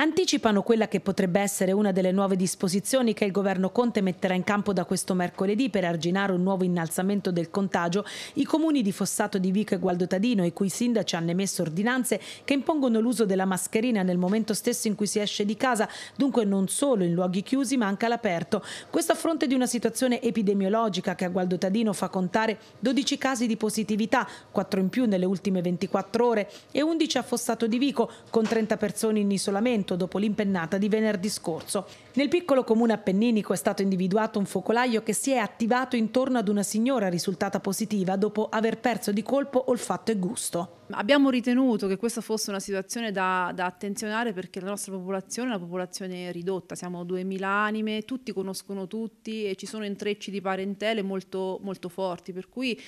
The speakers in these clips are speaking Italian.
anticipano quella che potrebbe essere una delle nuove disposizioni che il governo Conte metterà in campo da questo mercoledì per arginare un nuovo innalzamento del contagio i comuni di Fossato di Vico e Gualdotadino, i cui sindaci hanno emesso ordinanze che impongono l'uso della mascherina nel momento stesso in cui si esce di casa, dunque non solo in luoghi chiusi ma anche all'aperto. Questo a fronte di una situazione epidemiologica che a Gualdotadino fa contare 12 casi di positività, 4 in più nelle ultime 24 ore e 11 a Fossato di Vico con 30 persone in isolamento subito dopo l'impennata di venerdì scorso. Nel piccolo comune appenninico è stato individuato un focolaio che si è attivato intorno ad una signora risultata positiva dopo aver perso di colpo olfatto e gusto. Abbiamo ritenuto che questa fosse una situazione da, da attenzionare perché la nostra popolazione è una popolazione ridotta, siamo 2000 anime, tutti conoscono tutti e ci sono intrecci di parentele molto, molto forti, per cui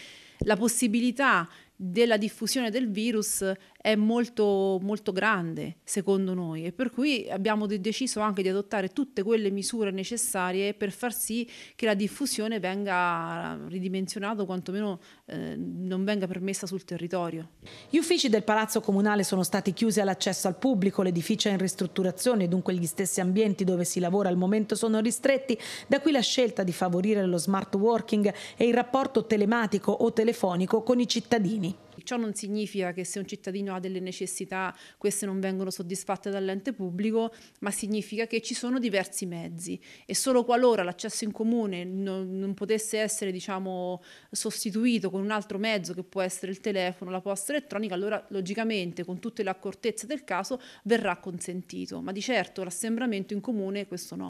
la possibilità della diffusione del virus è molto, molto grande secondo noi e per cui abbiamo deciso anche di adottare tutte quelle misure necessarie per far sì che la diffusione venga ridimensionata o quantomeno eh, non venga permessa sul territorio. Gli uffici del Palazzo Comunale sono stati chiusi all'accesso al pubblico, l'edificio è in ristrutturazione e dunque gli stessi ambienti dove si lavora al momento sono ristretti, da qui la scelta di favorire lo smart working e il rapporto telematico o telefonico con i cittadini. Ciò non significa che se un cittadino ha delle necessità queste non vengono soddisfatte dall'ente pubblico, ma significa che ci sono diversi mezzi e solo qualora l'accesso in comune non, non potesse essere diciamo, sostituito con un altro mezzo che può essere il telefono, la posta elettronica, allora logicamente con tutte le accortezze del caso verrà consentito, ma di certo l'assembramento in comune questo no.